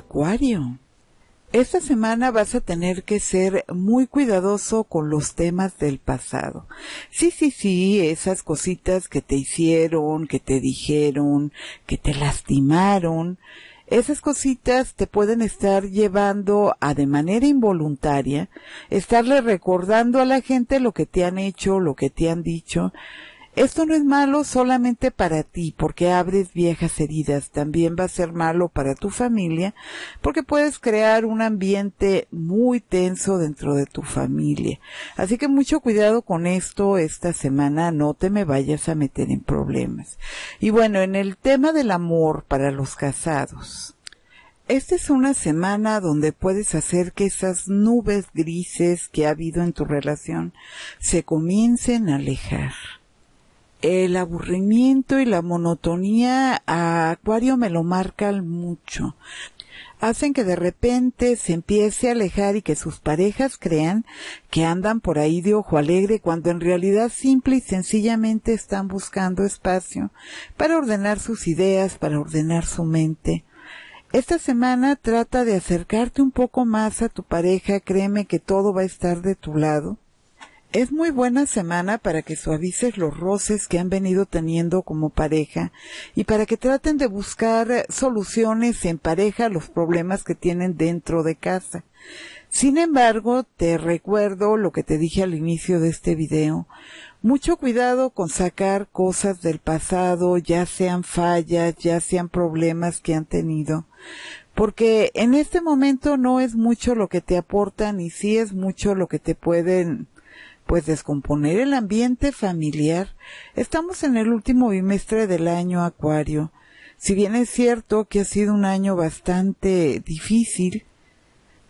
Acuario. Esta semana vas a tener que ser muy cuidadoso con los temas del pasado. Sí, sí, sí, esas cositas que te hicieron, que te dijeron, que te lastimaron, esas cositas te pueden estar llevando a de manera involuntaria, estarle recordando a la gente lo que te han hecho, lo que te han dicho, esto no es malo solamente para ti, porque abres viejas heridas. También va a ser malo para tu familia, porque puedes crear un ambiente muy tenso dentro de tu familia. Así que mucho cuidado con esto esta semana. No te me vayas a meter en problemas. Y bueno, en el tema del amor para los casados esta es una semana donde puedes hacer que esas nubes grises que ha habido en tu relación se comiencen a alejar el aburrimiento y la monotonía a Acuario me lo marcan mucho. Hacen que de repente se empiece a alejar y que sus parejas crean que andan por ahí de ojo alegre cuando en realidad simple y sencillamente están buscando espacio para ordenar sus ideas, para ordenar su mente. Esta semana trata de acercarte un poco más a tu pareja, créeme que todo va a estar de tu lado es muy buena semana para que suavices los roces que han venido teniendo como pareja y para que traten de buscar eh, soluciones en pareja a los problemas que tienen dentro de casa. Sin embargo, te recuerdo lo que te dije al inicio de este video. Mucho cuidado con sacar cosas del pasado, ya sean fallas, ya sean problemas que han tenido porque en este momento no es mucho lo que te aportan y sí es mucho lo que te pueden pues descomponer el ambiente familiar. Estamos en el último bimestre del año Acuario. Si bien es cierto que ha sido un año bastante difícil,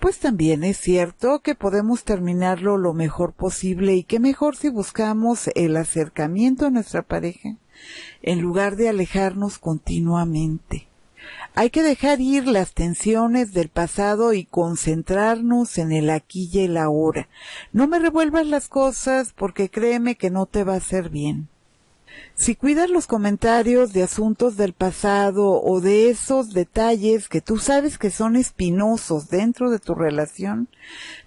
pues también es cierto que podemos terminarlo lo mejor posible y que mejor si buscamos el acercamiento a nuestra pareja en lugar de alejarnos continuamente. Hay que dejar ir las tensiones del pasado y concentrarnos en el aquí y el ahora. No me revuelvas las cosas porque créeme que no te va a hacer bien. Si cuidas los comentarios de asuntos del pasado o de esos detalles que tú sabes que son espinosos dentro de tu relación,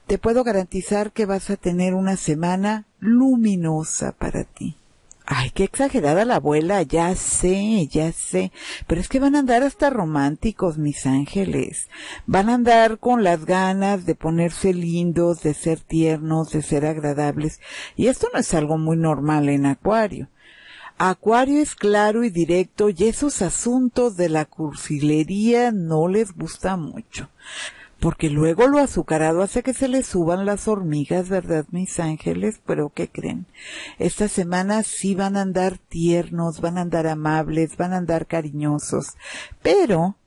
te puedo garantizar que vas a tener una semana luminosa para ti. Ay, qué exagerada la abuela, ya sé, ya sé. Pero es que van a andar hasta románticos, mis ángeles. Van a andar con las ganas de ponerse lindos, de ser tiernos, de ser agradables. Y esto no es algo muy normal en Acuario. Acuario es claro y directo y esos asuntos de la cursilería no les gusta mucho porque luego lo azucarado hace que se le suban las hormigas, ¿verdad, mis ángeles? Pero ¿qué creen? Esta semana sí van a andar tiernos, van a andar amables, van a andar cariñosos, pero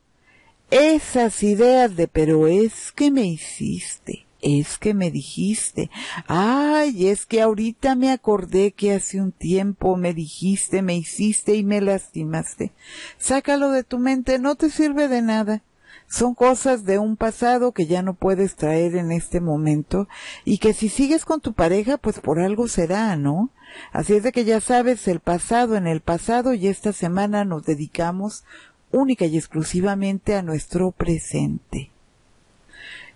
esas ideas de pero es que me hiciste. Es que me dijiste, ay, es que ahorita me acordé que hace un tiempo me dijiste, me hiciste y me lastimaste. Sácalo de tu mente, no te sirve de nada son cosas de un pasado que ya no puedes traer en este momento y que si sigues con tu pareja, pues por algo será, ¿no? Así es de que ya sabes el pasado en el pasado y esta semana nos dedicamos única y exclusivamente a nuestro presente.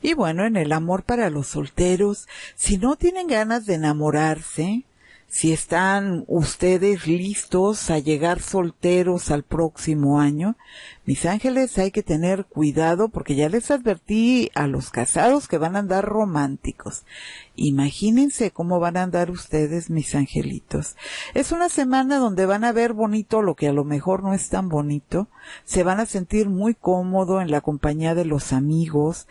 Y bueno, en el amor para los solteros, si no tienen ganas de enamorarse, si están ustedes listos a llegar solteros al próximo año. Mis ángeles, hay que tener cuidado porque ya les advertí a los casados que van a andar románticos. Imagínense cómo van a andar ustedes, mis angelitos. Es una semana donde van a ver bonito lo que a lo mejor no es tan bonito. Se van a sentir muy cómodo en la compañía de los amigos.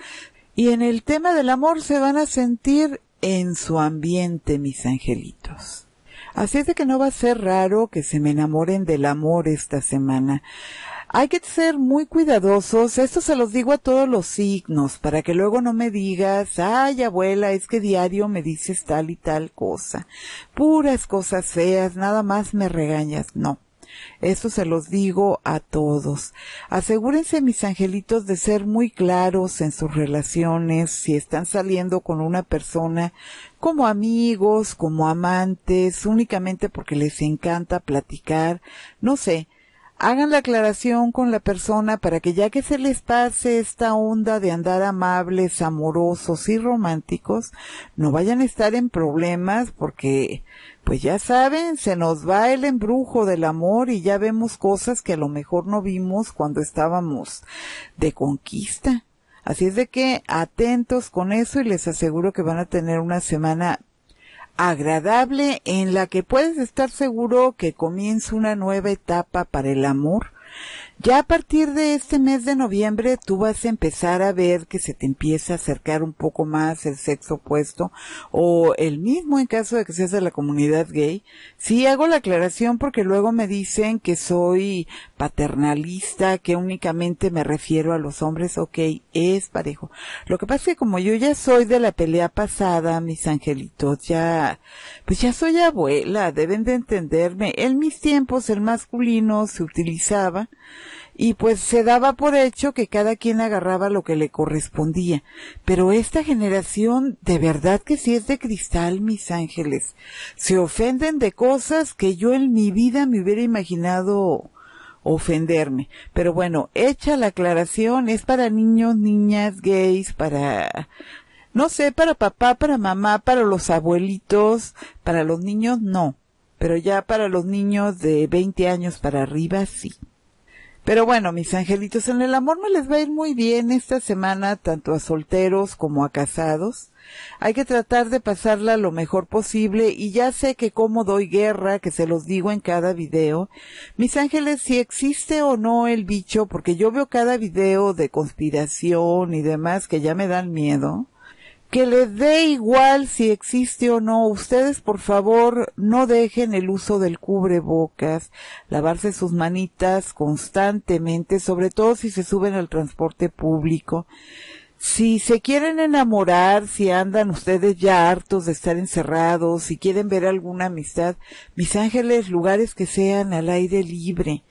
Y en el tema del amor se van a sentir en su ambiente, mis angelitos. Así es de que no va a ser raro que se me enamoren del amor esta semana. Hay que ser muy cuidadosos, esto se los digo a todos los signos, para que luego no me digas, ay abuela, es que diario me dices tal y tal cosa. Puras cosas feas, nada más me regañas. No, eso se los digo a todos. Asegúrense, mis angelitos, de ser muy claros en sus relaciones, si están saliendo con una persona como amigos, como amantes, únicamente porque les encanta platicar, no sé, hagan la aclaración con la persona para que ya que se les pase esta onda de andar amables, amorosos y románticos, no vayan a estar en problemas porque, pues ya saben, se nos va el embrujo del amor y ya vemos cosas que a lo mejor no vimos cuando estábamos de conquista. Así es de que atentos con eso y les aseguro que van a tener una semana agradable en la que puedes estar seguro que comienza una nueva etapa para el amor ya a partir de este mes de noviembre tú vas a empezar a ver que se te empieza a acercar un poco más el sexo opuesto o el mismo en caso de que seas de la comunidad gay. Sí hago la aclaración porque luego me dicen que soy paternalista, que únicamente me refiero a los hombres, ok, es parejo. Lo que pasa es que como yo ya soy de la pelea pasada, mis angelitos, ya, pues ya soy abuela, deben de entenderme. En mis tiempos el masculino se utilizaba y pues se daba por hecho que cada quien agarraba lo que le correspondía. Pero esta generación de verdad que sí es de cristal, mis ángeles. Se ofenden de cosas que yo en mi vida me hubiera imaginado ofenderme. Pero bueno, hecha la aclaración, es para niños, niñas, gays, para no sé, para papá, para mamá, para los abuelitos, para los niños no, pero ya para los niños de 20 años para arriba sí. Pero bueno, mis angelitos en el amor me les va a ir muy bien esta semana, tanto a solteros como a casados. Hay que tratar de pasarla lo mejor posible y ya sé que como doy guerra, que se los digo en cada video, mis ángeles, si existe o no el bicho, porque yo veo cada video de conspiración y demás que ya me dan miedo que le dé igual si existe o no. Ustedes, por favor, no dejen el uso del cubrebocas, lavarse sus manitas constantemente, sobre todo si se suben al transporte público. Si se quieren enamorar, si andan ustedes ya hartos de estar encerrados, si quieren ver alguna amistad, mis ángeles, lugares que sean al aire libre.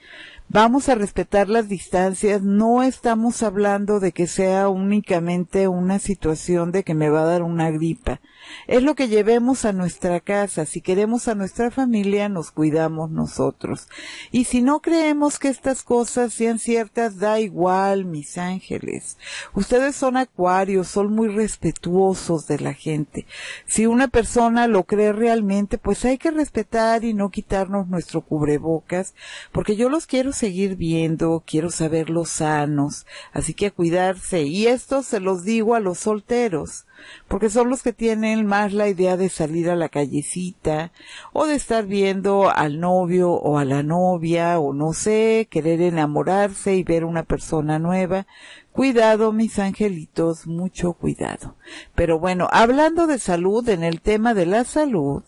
Vamos a respetar las distancias. No estamos hablando de que sea únicamente una situación de que me va a dar una gripa. Es lo que llevemos a nuestra casa. Si queremos a nuestra familia, nos cuidamos nosotros. Y si no creemos que estas cosas sean ciertas, da igual, mis ángeles. Ustedes son acuarios, son muy respetuosos de la gente. Si una persona lo cree realmente, pues hay que respetar y no quitarnos nuestro cubrebocas, porque yo los quiero seguir viendo, quiero saberlos sanos, así que cuidarse. Y esto se los digo a los solteros porque son los que tienen más la idea de salir a la callecita o de estar viendo al novio o a la novia o no sé, querer enamorarse y ver una persona nueva. Cuidado, mis angelitos, mucho cuidado. Pero bueno, hablando de salud, en el tema de la salud,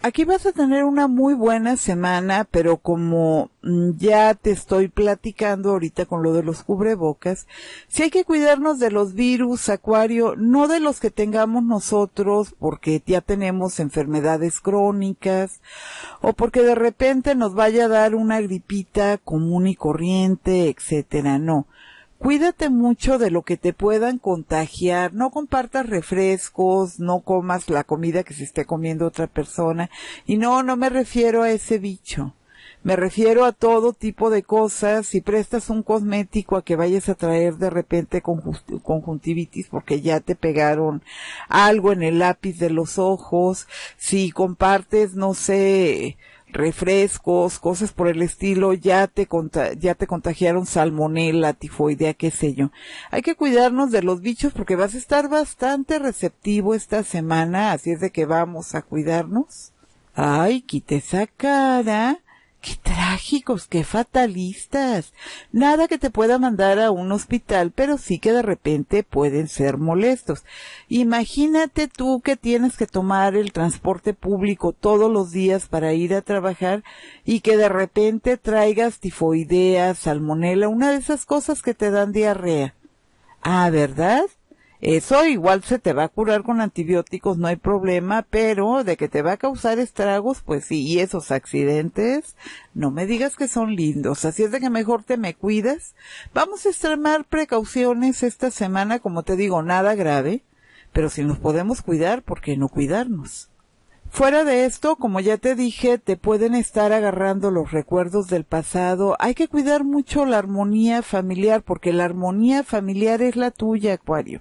Aquí vas a tener una muy buena semana, pero como mm, ya te estoy platicando ahorita con lo de los cubrebocas, si hay que cuidarnos de los virus, acuario, no de los que tengamos nosotros porque ya tenemos enfermedades crónicas o porque de repente nos vaya a dar una gripita común y corriente, etcétera, no cuídate mucho de lo que te puedan contagiar, no compartas refrescos, no comas la comida que se esté comiendo otra persona. Y no, no me refiero a ese bicho. Me refiero a todo tipo de cosas. Si prestas un cosmético a que vayas a traer de repente conjuntivitis porque ya te pegaron algo en el lápiz de los ojos. Si compartes, no sé, refrescos, cosas por el estilo, ya te, ya te contagiaron salmonella, tifoidea, qué sé yo. Hay que cuidarnos de los bichos porque vas a estar bastante receptivo esta semana, así es de que vamos a cuidarnos. Ay, quite esa cara. Qué trágicos, qué fatalistas. Nada que te pueda mandar a un hospital, pero sí que de repente pueden ser molestos. Imagínate tú que tienes que tomar el transporte público todos los días para ir a trabajar y que de repente traigas tifoidea, salmonela, una de esas cosas que te dan diarrea. Ah, ¿verdad? Eso igual se te va a curar con antibióticos, no hay problema, pero de que te va a causar estragos, pues sí, y esos accidentes, no me digas que son lindos, así es de que mejor te me cuidas. Vamos a extremar precauciones esta semana, como te digo, nada grave, pero si nos podemos cuidar, ¿por qué no cuidarnos? Fuera de esto, como ya te dije, te pueden estar agarrando los recuerdos del pasado. Hay que cuidar mucho la armonía familiar, porque la armonía familiar es la tuya, Acuario.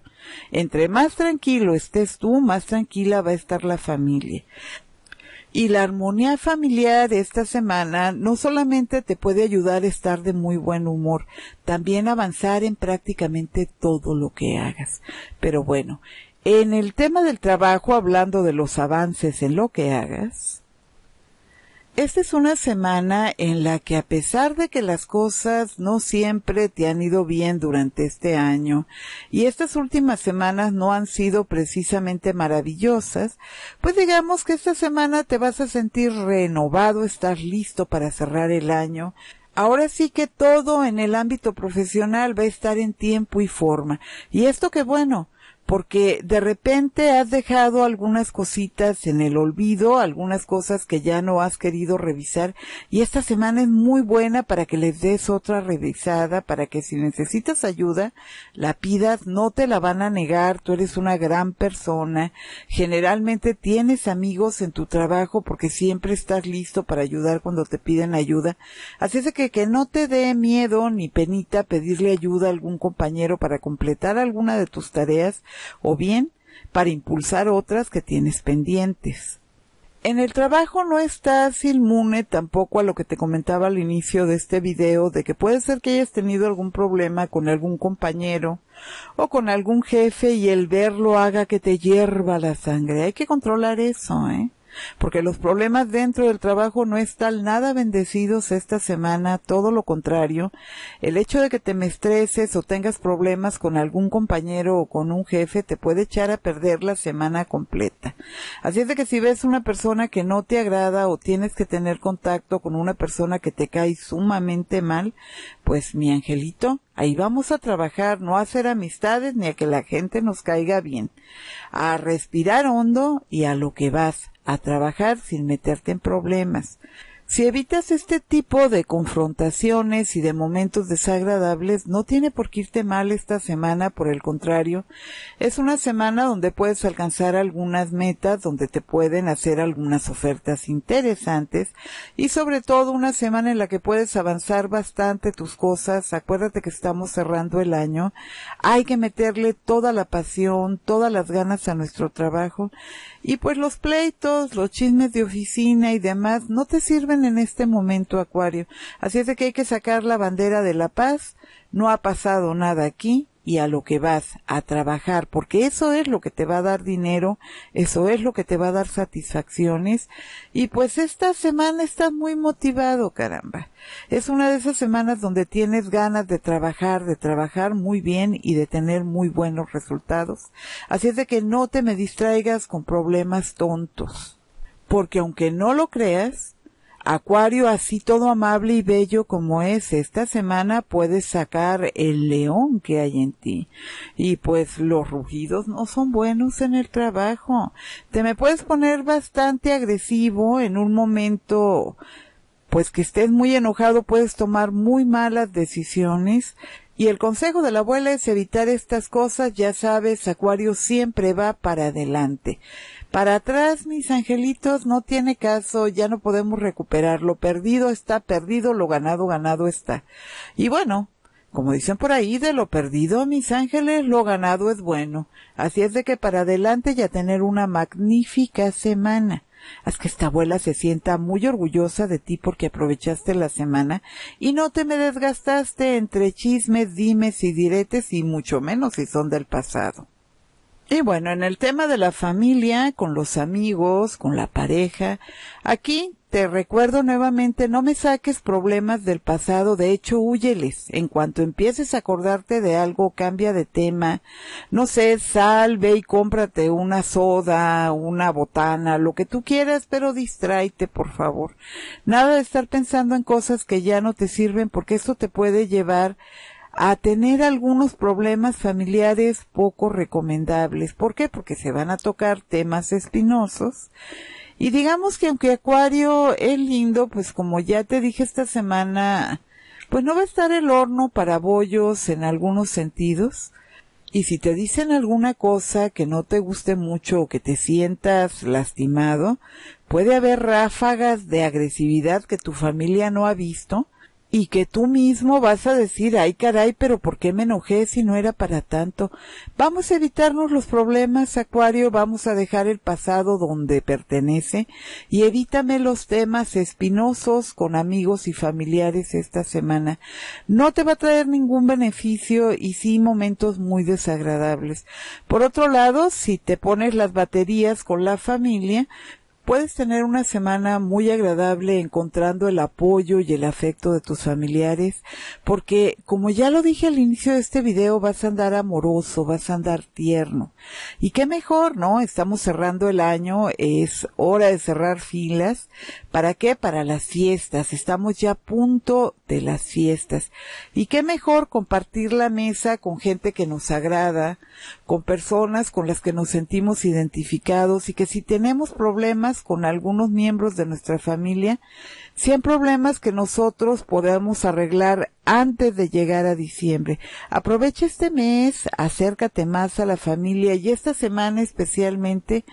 Entre más tranquilo estés tú, más tranquila va a estar la familia. Y la armonía familiar esta semana no solamente te puede ayudar a estar de muy buen humor, también avanzar en prácticamente todo lo que hagas. Pero bueno, en el tema del trabajo, hablando de los avances en lo que hagas, esta es una semana en la que a pesar de que las cosas no siempre te han ido bien durante este año y estas últimas semanas no han sido precisamente maravillosas, pues digamos que esta semana te vas a sentir renovado, estás listo para cerrar el año. Ahora sí que todo en el ámbito profesional va a estar en tiempo y forma. Y esto que bueno, porque de repente has dejado algunas cositas en el olvido, algunas cosas que ya no has querido revisar y esta semana es muy buena para que les des otra revisada, para que si necesitas ayuda, la pidas, no te la van a negar, tú eres una gran persona, generalmente tienes amigos en tu trabajo porque siempre estás listo para ayudar cuando te piden ayuda, así es que que no te dé miedo ni penita pedirle ayuda a algún compañero para completar alguna de tus tareas, o bien para impulsar otras que tienes pendientes. En el trabajo no estás inmune tampoco a lo que te comentaba al inicio de este video, de que puede ser que hayas tenido algún problema con algún compañero o con algún jefe y el verlo haga que te hierva la sangre. Hay que controlar eso, ¿eh? porque los problemas dentro del trabajo no están nada bendecidos esta semana, todo lo contrario. El hecho de que te me estreses o tengas problemas con algún compañero o con un jefe te puede echar a perder la semana completa. Así es de que si ves una persona que no te agrada o tienes que tener contacto con una persona que te cae sumamente mal, pues mi angelito, Ahí vamos a trabajar, no a hacer amistades ni a que la gente nos caiga bien. A respirar hondo y a lo que vas a trabajar sin meterte en problemas. Si evitas este tipo de confrontaciones y de momentos desagradables, no tiene por qué irte mal esta semana, por el contrario, es una semana donde puedes alcanzar algunas metas, donde te pueden hacer algunas ofertas interesantes y sobre todo una semana en la que puedes avanzar bastante tus cosas. Acuérdate que estamos cerrando el año, hay que meterle toda la pasión, todas las ganas a nuestro trabajo y pues los pleitos, los chismes de oficina y demás no te sirven en este momento, Acuario. Así es de que hay que sacar la bandera de la paz. No ha pasado nada aquí y a lo que vas a trabajar, porque eso es lo que te va a dar dinero, eso es lo que te va a dar satisfacciones. Y pues esta semana estás muy motivado, caramba. Es una de esas semanas donde tienes ganas de trabajar, de trabajar muy bien y de tener muy buenos resultados. Así es de que no te me distraigas con problemas tontos. Porque aunque no lo creas, Acuario, así todo amable y bello como es, esta semana puedes sacar el león que hay en ti. Y pues los rugidos no son buenos en el trabajo. Te me puedes poner bastante agresivo en un momento, pues que estés muy enojado, puedes tomar muy malas decisiones. Y el consejo de la abuela es evitar estas cosas, ya sabes, Acuario siempre va para adelante. Para atrás, mis angelitos, no tiene caso, ya no podemos recuperar. Lo perdido está perdido, lo ganado, ganado está. Y bueno, como dicen por ahí, de lo perdido, mis ángeles, lo ganado es bueno. Así es de que para adelante ya tener una magnífica semana. Haz que esta abuela se sienta muy orgullosa de ti porque aprovechaste la semana y no te me desgastaste entre chismes, dimes y diretes y mucho menos si son del pasado. Y bueno, en el tema de la familia, con los amigos, con la pareja, aquí te recuerdo nuevamente, no me saques problemas del pasado, de hecho, huyeles. En cuanto empieces a acordarte de algo, cambia de tema. No sé, salve y cómprate una soda, una botana, lo que tú quieras, pero distráete, por favor. Nada de estar pensando en cosas que ya no te sirven, porque esto te puede llevar a tener algunos problemas familiares poco recomendables. ¿Por qué? Porque se van a tocar temas espinosos. Y digamos que aunque Acuario es lindo, pues como ya te dije esta semana, pues no va a estar el horno para bollos en algunos sentidos. Y si te dicen alguna cosa que no te guste mucho o que te sientas lastimado, puede haber ráfagas de agresividad que tu familia no ha visto y que tú mismo vas a decir, ay caray, pero ¿por qué me enojé si no era para tanto? Vamos a evitarnos los problemas, Acuario, vamos a dejar el pasado donde pertenece y evítame los temas espinosos con amigos y familiares esta semana. No te va a traer ningún beneficio y sí momentos muy desagradables. Por otro lado, si te pones las baterías con la familia, Puedes tener una semana muy agradable encontrando el apoyo y el afecto de tus familiares, porque como ya lo dije al inicio de este video, vas a andar amoroso, vas a andar tierno. Y qué mejor, ¿no? Estamos cerrando el año, es hora de cerrar filas. ¿Para qué? Para las fiestas. Estamos ya a punto las fiestas. Y qué mejor compartir la mesa con gente que nos agrada, con personas con las que nos sentimos identificados y que si tenemos problemas con algunos miembros de nuestra familia, sean problemas que nosotros podamos arreglar antes de llegar a diciembre. Aprovecha este mes, acércate más a la familia y esta semana especialmente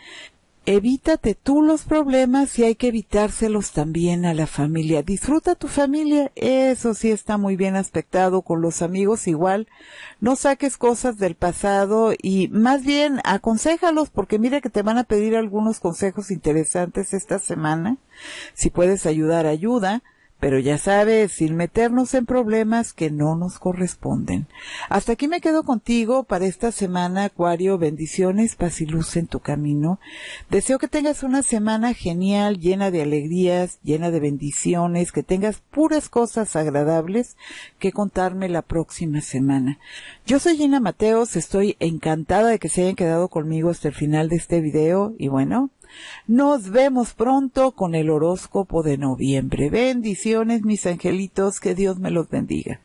evítate tú los problemas y hay que evitárselos también a la familia. Disfruta tu familia, eso sí está muy bien aspectado, con los amigos igual. No saques cosas del pasado y más bien aconséjalos porque mira que te van a pedir algunos consejos interesantes esta semana. Si puedes ayudar, ayuda pero ya sabes, sin meternos en problemas que no nos corresponden. Hasta aquí me quedo contigo para esta semana, Acuario. Bendiciones, paz y luz en tu camino. Deseo que tengas una semana genial, llena de alegrías, llena de bendiciones, que tengas puras cosas agradables que contarme la próxima semana. Yo soy Gina Mateos, estoy encantada de que se hayan quedado conmigo hasta el final de este video y bueno, nos vemos pronto con el horóscopo de noviembre. Bendiciones, mis angelitos, que Dios me los bendiga.